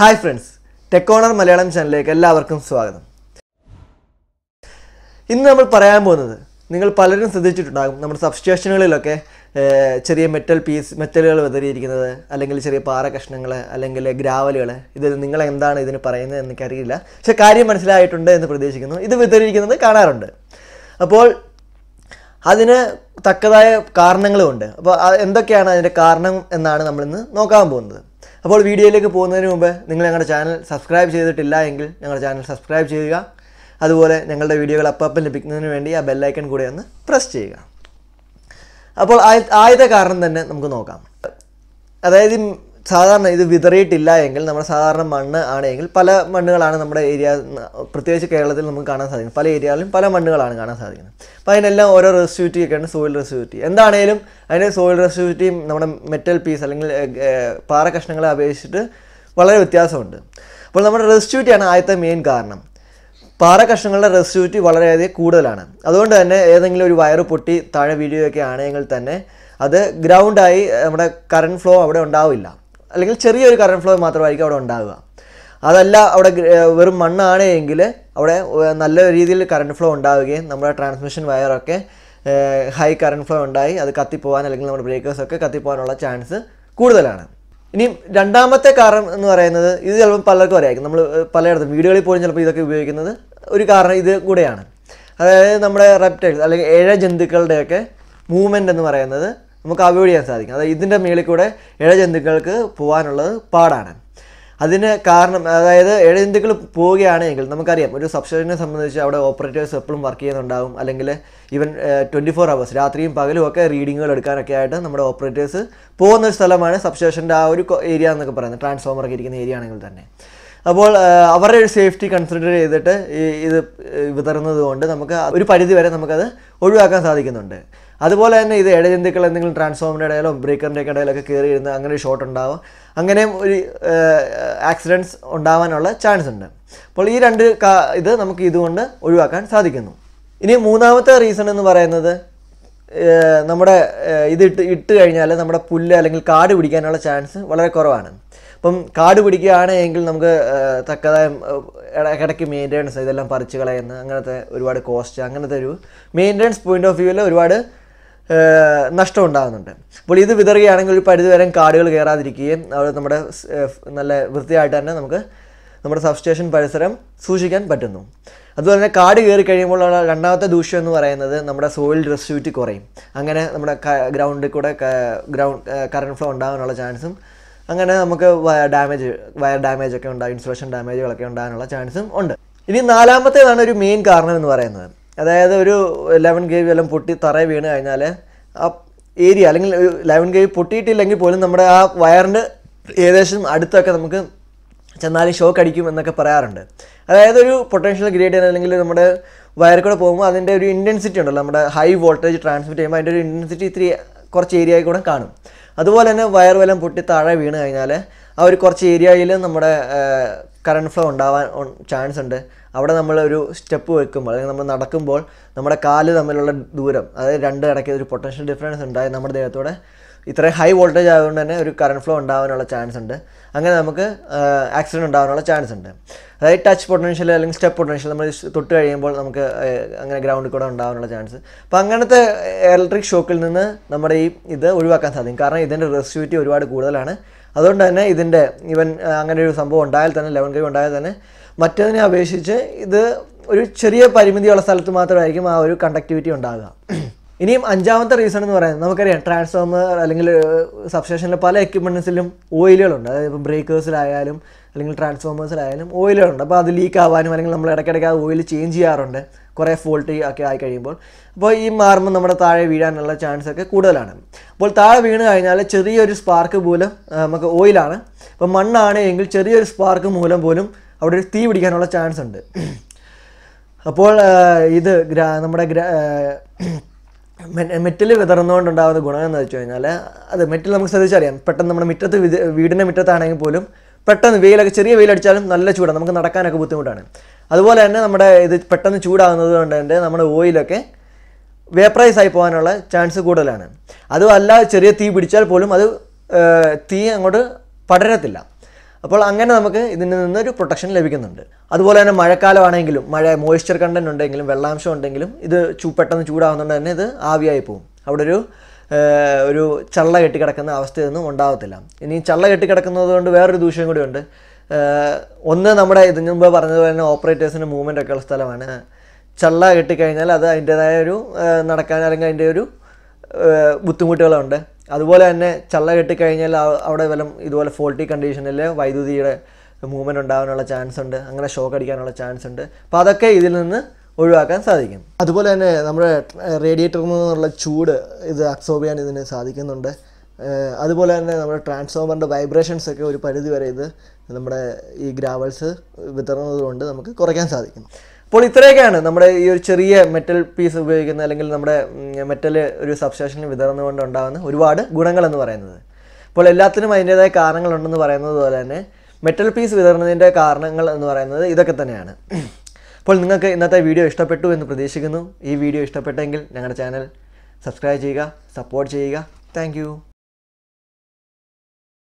hi friends ടെക്കോണർ Malayalam ചാനലിലേക്ക് എല്ലാവർക്കും സ്വാഗതം ഇന്ന് നമ്മൾ പറയാൻ പോകുന്നത് നിങ്ങൾ പലരും ശ്രദ്ധിച്ചിട്ടുണ്ടാകും നമ്മുടെ സബ്സ്റ്റേഷനുകളിലൊക്കെ ചെറിയ മെറ്റൽ പീസ് മെറ്റലുകൾ വിതറിയിരിക്കുന്നത് അല്ലെങ്കിൽ ചെറിയ പാറ കഷ്ണങ്ങൾ അല്ലെങ്കിൽ ഗ്രാവലുകൾ ഇത് നിങ്ങൾ എന്താണ് ഇതിന് പറയുന്നത് എനിക്കറിയില്ല പക്ഷെ കാര്യം മനസ്സിലായിട്ടുണ്ട് എന്ന് പ്രതീക്ഷിക്കുന്നു ഇത് വിതറിയിരിക്കുന്നത് കാണാറുണ്ട് അപ്പോൾ അതിന് തക്കതായ കാരണങ്ങളുമുണ്ട് അപ്പോൾ എന്തൊക്കെയാണ് അതിൻ്റെ കാരണം എന്നാണ് നമ്മളിന്ന് നോക്കാൻ പോകുന്നത് അപ്പോൾ വീഡിയോയിലേക്ക് പോകുന്നതിന് മുമ്പ് നിങ്ങൾ ഞങ്ങളുടെ ചാനൽ സബ്സ്ക്രൈബ് ചെയ്തിട്ടില്ല എങ്കിൽ ഞങ്ങളുടെ ചാനൽ സബ്സ്ക്രൈബ് ചെയ്യുക അതുപോലെ ഞങ്ങളുടെ വീഡിയോകൾ അപ്പം ലഭിക്കുന്നതിന് വേണ്ടി ആ ബെല്ലൈക്കൺ കൂടെ ഒന്ന് പ്രസ് ചെയ്യുക അപ്പോൾ ആദ്യത്തെ കാരണം തന്നെ നമുക്ക് നോക്കാം അതായത് സാധാരണ ഇത് വിതറിയിട്ടില്ല എങ്കിൽ നമ്മുടെ സാധാരണ മണ്ണ് ആണെങ്കിൽ പല മണ്ണുകളാണ് നമ്മുടെ ഏരിയ പ്രത്യേകിച്ച് കേരളത്തിൽ നമുക്ക് കാണാൻ സാധിക്കുന്നത് പല ഏരിയകളിലും പല മണ്ണുകളാണ് കാണാൻ സാധിക്കുന്നത് അപ്പോൾ അതിനെല്ലാം ഓരോ റെസിസ്റ്റിവിറ്റി ഒക്കെയാണ് സോയിൽ റെസിവിറ്റി എന്താണേലും അതിൻ്റെ സോയിൽ റെസിവിറ്റിയും നമ്മുടെ മെറ്റൽ പീസ് അല്ലെങ്കിൽ പാറ കഷ്ണങ്ങളെ അപേക്ഷിച്ചിട്ട് വളരെ വ്യത്യാസമുണ്ട് അപ്പോൾ നമ്മുടെ റെസിവിറ്റിയാണ് ആദ്യത്തെ മെയിൻ കാരണം പാറ കഷ്ണങ്ങളുടെ റെസിവിറ്റി വളരെയധികം കൂടുതലാണ് അതുകൊണ്ട് തന്നെ ഏതെങ്കിലും ഒരു വയറ് പൊട്ടി താഴെ വീഴുകയൊക്കെ ആണെങ്കിൽ തന്നെ അത് ഗ്രൗണ്ടായി നമ്മുടെ കറണ്ട് ഫ്ലോ അവിടെ ഉണ്ടാവില്ല അല്ലെങ്കിൽ ചെറിയൊരു കറണ്ട് ഫ്ലോ മാത്രമായിരിക്കും അവിടെ ഉണ്ടാവുക അതല്ല അവിടെ വെറും മണ്ണാണ് എങ്കിൽ അവിടെ നല്ല രീതിയിൽ കറണ്ട് ഫ്ലോ ഉണ്ടാവുകയും നമ്മുടെ ട്രാൻസ്മിഷൻ വയറൊക്കെ ഹൈ കറണ്ട് ഫ്ലോ ഉണ്ടായി അത് കത്തിപ്പോകാൻ അല്ലെങ്കിൽ നമ്മുടെ ബ്രേക്കേഴ്സൊക്കെ കത്തിപ്പോകാനുള്ള ചാൻസ് കൂടുതലാണ് ഇനി രണ്ടാമത്തെ കാരണം എന്ന് പറയുന്നത് ഇത് ചിലപ്പോൾ പലർക്കും അറിയായിരിക്കും നമ്മൾ പലയിടത്തും വീടുകളിൽ പോലും ചിലപ്പോൾ ഇതൊക്കെ ഉപയോഗിക്കുന്നത് ഒരു കാരണം ഇത് കൂടെയാണ് അതായത് നമ്മുടെ റെപ്റ്റൈൽസ് അല്ലെങ്കിൽ ഏഴ ജന്തുക്കളുടെയൊക്കെ മൂവ്മെൻ്റ് എന്ന് പറയുന്നത് നമുക്ക് അവോയ്ഡ് ചെയ്യാൻ സാധിക്കും അതായത് ഇതിൻ്റെ മേളിൽ കൂടെ ഇഴജന്തുക്കൾക്ക് പോകാനുള്ളത് പാടാണ് അതിന് കാരണം അതായത് ഇഴജന്തുക്കൾ പോവുകയാണെങ്കിൽ നമുക്കറിയാം ഒരു സബ്സ്റ്റിനെ സംബന്ധിച്ച് അവിടെ ഓപ്പറേറ്റേഴ്സ് എപ്പോഴും വർക്ക് ചെയ്യുന്നുണ്ടാകും അല്ലെങ്കിൽ ഈവൻ ട്വൻറ്റി ഫോർ അവേഴ്സ് രാത്രിയും പകലും ഒക്കെ റീഡിങ്ങുകൾ എടുക്കാനൊക്കെ ആയിട്ട് നമ്മുടെ ഓപ്പറേറ്റേഴ്സ് പോകുന്ന ഒരു സ്ഥലമാണ് സബ്സ്റ്റേഷൻ്റെ ആ ഒരു ഏരിയ എന്നൊക്കെ പറയുന്നത് ട്രാൻസ്ഫോമറൊക്കെ ഇരിക്കുന്ന ഏരിയ ആണെങ്കിൽ തന്നെ അപ്പോൾ അവരുടെ ഒരു സേഫ്റ്റി കൺസിഡർ ചെയ്തിട്ട് ഇത് വിതറുന്നത് കൊണ്ട് നമുക്ക് ഒരു പരിധി വരെ നമുക്കത് ഒഴിവാക്കാൻ സാധിക്കുന്നുണ്ട് അതുപോലെ തന്നെ ഇത് ഇടജന്തുക്കൾ എന്തെങ്കിലും ട്രാൻസ്ഫോമിൻ്റെ ഇടയിലോ ബ്രേക്കറിൻ്റെ ഒക്കെ ഇടയിലൊക്കെ കയറി ഇരുന്ന് അങ്ങനെ ഒരു ഷോട്ട് ഉണ്ടാവും അങ്ങനെയും ഒരു ആക്സിഡൻറ്റ്സ് ഉണ്ടാവാനുള്ള ചാൻസ് ഉണ്ട് അപ്പോൾ ഈ രണ്ട് ഇത് നമുക്ക് ഇതുകൊണ്ട് ഒഴിവാക്കാൻ സാധിക്കുന്നു ഇനി മൂന്നാമത്തെ റീസൺ എന്ന് പറയുന്നത് നമ്മുടെ ഇത് ഇട്ട് ഇട്ട് കഴിഞ്ഞാൽ നമ്മുടെ പുല്ല് അല്ലെങ്കിൽ കാട് പിടിക്കാനുള്ള ചാൻസ് വളരെ കുറവാണ് ഇപ്പം കാട് പിടിക്കുകയാണ് എങ്കിൽ നമുക്ക് തക്കതായ ഇടയ്ക്ക് മെയിൻ്റെനൻസ് ഇതെല്ലാം പറിച്ചു കളയുന്ന അങ്ങനത്തെ ഒരുപാട് കോസ്റ്റ് അങ്ങനത്തെ ഒരു മെയിൻ്റെനൻസ് പോയിൻ്റ് ഓഫ് വ്യൂവിൽ ഒരുപാട് നഷ്ടം ഉണ്ടാകുന്നുണ്ട് അപ്പോൾ ഇത് വിതറുകയാണെങ്കിൽ ഒരു പരിധിവരെ കാടുകൾ കയറാതിരിക്കുകയും അവിടെ നമ്മുടെ നല്ല വൃത്തിയായിട്ട് തന്നെ നമുക്ക് നമ്മുടെ സബ്സ്റ്റേഷൻ പരിസരം സൂക്ഷിക്കാൻ പറ്റുന്നു അതുപോലെ തന്നെ കാട് കയറി കഴിയുമ്പോഴുള്ള രണ്ടാമത്തെ ദൂഷ്യം എന്ന് പറയുന്നത് നമ്മുടെ സോയിൽ റെസിവിറ്റി കുറയും അങ്ങനെ നമ്മുടെ ഗ്രൗണ്ടിൽ കൂടെ ഗ്രൗണ്ട് കറണ്ട് ഫ്ലോ ഉണ്ടാകാനുള്ള ചാൻസും അങ്ങനെ നമുക്ക് ഡാമേജ് വയർ ഡാമേജ് ഒക്കെ ഉണ്ടാകും ഇൻസുലേഷൻ ഡാമേജുകളൊക്കെ ഉണ്ടാകാനുള്ള ചാൻസും ഉണ്ട് ഇനി നാലാമത്തേതാണ് ഒരു മെയിൻ കാരണം എന്ന് പറയുന്നത് അതായത് ഒരു ലെവൻ കെ എല്ലാം പൊട്ടി തറ വീണ് കഴിഞ്ഞാൽ ആ ഏരിയ അല്ലെങ്കിൽ ലെവൻ കെ പൊട്ടിയിട്ടില്ലെങ്കിൽ പോലും നമ്മുടെ ആ വയറിൻ്റെ ഏകദേശം അടുത്തൊക്കെ നമുക്ക് ചെന്നാൽ ഷോക്ക് അടിക്കും എന്നൊക്കെ പറയാറുണ്ട് അതായത് ഒരു പൊട്ടൻഷ്യൽ ഗ്രേഡ് ചെയ്യാൻ അല്ലെങ്കിൽ നമ്മുടെ വയറിൽ കൂടെ പോകുമ്പോൾ അതിൻ്റെ ഒരു ഇൻറ്റൻസിറ്റി ഉണ്ടല്ലോ നമ്മുടെ ഹൈ വോൾട്ടേജ് ട്രാൻസ്മിറ്റ് ചെയ്യുമ്പോൾ അതിൻ്റെ ഒരു ഇൻറ്റൻസിറ്റി ഇത്തിരി കുറച്ച് ഏരിയയിൽ കൂടെ കാണും അതുപോലെ തന്നെ വയർ വലം പൊട്ടി താഴെ വീണ് കഴിഞ്ഞാൽ ആ ഒരു കുറച്ച് ഏരിയയിൽ നമ്മുടെ കറണ്ട് ഫ്ലോ ഉണ്ടാവാൻ ചാൻസ് ഉണ്ട് അവിടെ നമ്മൾ ഒരു സ്റ്റെപ്പ് വെക്കുമ്പോൾ അല്ലെങ്കിൽ നമ്മൾ നടക്കുമ്പോൾ നമ്മുടെ കാല് തമ്മിലുള്ള ദൂരം അതായത് രണ്ട് ഇടയ്ക്ക് ഒരു പൊട്ടൻഷ്യൽ ഡിഫറൻസ് ഉണ്ടായി നമ്മുടെ ദേഹത്തോടെ ഇത്രയും ഹൈ വോൾട്ടേജ് ആയതുകൊണ്ട് തന്നെ ഒരു കറണ്ട് ഫ്ലോ ഉണ്ടാവാനുള്ള ചാൻസ് ഉണ്ട് അങ്ങനെ നമുക്ക് ആക്സിഡൻറ്റ് ഉണ്ടാവാനുള്ള ചാൻസ് ഉണ്ട് അതായത് ടച്ച് പൊട്ടൻഷ്യൽ അല്ലെങ്കിൽ സ്റ്റെപ്പ് പൊട്ടൻഷ്യൽ നമ്മൾ തൊട്ട് കഴിയുമ്പോൾ നമുക്ക് അങ്ങനെ ഗ്രൗണ്ടിൽ കൂടെ ഉണ്ടാവാനുള്ള ചാൻസ് അപ്പം അങ്ങനത്തെ ഇലക്ട്രിക് ഷോക്കിൽ നിന്ന് നമ്മുടെ ഈ ഇത് ഒഴിവാക്കാൻ സാധിക്കും കാരണം ഇതിൻ്റെ റെസിസ്റ്റിവിറ്റി ഒരുപാട് കൂടുതലാണ് അതുകൊണ്ട് തന്നെ ഇതിൻ്റെ ഇവൻ അങ്ങനെ ഒരു സംഭവം ഉണ്ടായാൽ തന്നെ ലെവൻ കഴിവ് ഉണ്ടായാൽ തന്നെ മറ്റതിനെ അപേക്ഷിച്ച് ഇത് ഒരു ചെറിയ പരിമിതിയുള്ള സ്ഥലത്ത് മാത്രമായിരിക്കും ആ ഒരു കണ്ടക്ടിവിറ്റി ഉണ്ടാകുക ഇനിയും അഞ്ചാമത്തെ റീസൺ എന്ന് പറയുന്നത് നമുക്കറിയാം ട്രാൻസ്ഫോമർ അല്ലെങ്കിൽ സബ്സ്റ്റേഷനിലെ പല എക്യുപ്മെൻസിലും ഓയിലുകളുണ്ട് അതായത് ഇപ്പോൾ ബ്രേക്കേഴ്സിലായാലും അല്ലെങ്കിൽ ട്രാൻസ്ഫോമേഴ്സിലായാലും ഓയിലുകളുണ്ട് അപ്പോൾ അത് ലീക്ക് ആവാനും അല്ലെങ്കിൽ നമ്മൾ ഇടയ്ക്കിടയ്ക്ക് ആ ഓയിൽ ചേഞ്ച് ചെയ്യാറുണ്ട് കുറേ ഫോൾട്ട് ഒക്കെ ആയി കഴിയുമ്പോൾ അപ്പോൾ ഈ മാറുമ്പോൾ നമ്മുടെ താഴെ വീഴാനുള്ള ചാൻസ് ഒക്കെ കൂടുതലാണ് അപ്പോൾ താഴെ വീണ് കഴിഞ്ഞാൽ ചെറിയൊരു സ്പാർക്ക് പോലും നമുക്ക് ഓയിലാണ് ഇപ്പോൾ മണ്ണാണ് എങ്കിൽ ചെറിയൊരു സ്പാർക്ക് മൂലം പോലും അവിടെ ഒരു തീ പിടിക്കാനുള്ള ചാൻസ് ഉണ്ട് അപ്പോൾ ഇത് നമ്മുടെ മെറ്റൽ വിതറുന്നതുകൊണ്ടുണ്ടാകുന്ന ഗുണം എന്ന് വെച്ച് കഴിഞ്ഞാൽ അത് മെറ്റൽ നമുക്ക് ശ്രദ്ധിച്ചറിയാം പെട്ടെന്ന് നമ്മുടെ മുറ്റത്ത് വീടിൻ്റെ മുറ്റത്താണെങ്കിൽ പോലും പെട്ടെന്ന് വെയിലൊക്കെ ചെറിയ വെയിലടിച്ചാലും നല്ല ചൂടാണ് നമുക്ക് നടക്കാനൊക്കെ ബുദ്ധിമുട്ടാണ് അതുപോലെ തന്നെ നമ്മുടെ ഇത് പെട്ടെന്ന് ചൂടാകുന്നത് കൊണ്ട് തന്നെ നമ്മുടെ ഓയിലൊക്കെ വേപ്പറൈസ് ആയി പോകാനുള്ള ചാൻസ് കൂടുതലാണ് അതുമല്ല ചെറിയ തീ പിടിച്ചാൽ പോലും അത് തീ അങ്ങോട്ട് പടരത്തില്ല അപ്പോൾ അങ്ങനെ നമുക്ക് ഇതിൽ നിന്നൊരു പ്രൊട്ടക്ഷൻ ലഭിക്കുന്നുണ്ട് അതുപോലെ തന്നെ മഴക്കാലമാണെങ്കിലും മഴ മോയ്സ്ചർ കണ്ടൻറ് ഉണ്ടെങ്കിലും വെള്ളാംശം ഉണ്ടെങ്കിലും ഇത് ചൂ പെട്ടെന്ന് ചൂടാവുന്നതുകൊണ്ട് തന്നെ ഇത് ആവിയായി പോകും അവിടെ ഒരു ഒരു ചള്ള കെട്ടിക്കിടക്കുന്ന അവസ്ഥയൊന്നും ഉണ്ടാകത്തില്ല ഇനി ചള്ള കെട്ടിക്കിടക്കുന്നത് കൊണ്ട് വേറൊരു ദൂഷ്യം കൂടിയുണ്ട് ഒന്ന് നമ്മുടെ ഇതിന് മുമ്പ് പറഞ്ഞതുപോലെ തന്നെ ഓപ്പറേറ്റേഴ്സിൻ്റെ മൂവ്മെൻ്റ് ഒക്കെയുള്ള സ്ഥലമാണ് ചള്ള കെട്ടിക്കഴിഞ്ഞാൽ അത് അതിൻ്റേതായ ഒരു നടക്കാൻ അല്ലെങ്കിൽ അതിൻ്റെ ഒരു ബുദ്ധിമുട്ടുകളുണ്ട് അതുപോലെ തന്നെ ചള്ള കെട്ടിക്കഴിഞ്ഞാൽ അവിടെ വല്ല ഇതുപോലെ ഫോൾട്ടി കണ്ടീഷനിൽ വൈദ്യുതിയുടെ മൂവ്മെൻറ്റ് ഉണ്ടാകാനുള്ള ചാൻസ് ഉണ്ട് അങ്ങനെ ഷോക്ക് അടിക്കാനുള്ള ചാൻസ് ഉണ്ട് അപ്പോൾ അതൊക്കെ ഇതിൽ നിന്ന് ഒഴിവാക്കാൻ സാധിക്കും അതുപോലെ തന്നെ നമ്മുടെ റേഡിയേറ്ററിൽ നിന്നുള്ള ചൂട് ഇത് അബ്സോർബ് ചെയ്യാൻ ഇതിന് സാധിക്കുന്നുണ്ട് അതുപോലെ തന്നെ നമ്മുടെ ട്രാൻസ്ഫോമറിൻ്റെ വൈബ്രേഷൻസ് ഒക്കെ ഒരു പരിധി വരെ ഇത് നമ്മുടെ ഈ ഗ്രാവൽസ് വിതറുന്നതുകൊണ്ട് നമുക്ക് കുറയ്ക്കാൻ സാധിക്കും അപ്പോൾ ഇത്രയൊക്കെയാണ് നമ്മുടെ ഈ ഒരു ചെറിയ മെറ്റൽ പീസ് ഉപയോഗിക്കുന്ന അല്ലെങ്കിൽ നമ്മുടെ മെറ്റൽ ഒരു സബ്സ്റ്റേഷനിൽ വിതർന്നുകൊണ്ട് ഉണ്ടാകുന്ന ഒരുപാട് ഗുണങ്ങളെന്ന് പറയുന്നത് അപ്പോൾ എല്ലാത്തിനും അതിൻ്റേതായ കാരണങ്ങളുണ്ടെന്ന് പറയുന്നത് പോലെ തന്നെ മെറ്റൽ പീസ് വിതറുന്നതിൻ്റെ കാരണങ്ങൾ എന്ന് പറയുന്നത് ഇതൊക്കെ തന്നെയാണ് അപ്പോൾ നിങ്ങൾക്ക് ഇന്നത്തെ വീഡിയോ ഇഷ്ടപ്പെട്ടു എന്ന് പ്രതീക്ഷിക്കുന്നു ഈ വീഡിയോ ഇഷ്ടപ്പെട്ടെങ്കിൽ ഞങ്ങളുടെ ചാനൽ സബ്സ്ക്രൈബ് ചെയ്യുക സപ്പോർട്ട് ചെയ്യുക താങ്ക്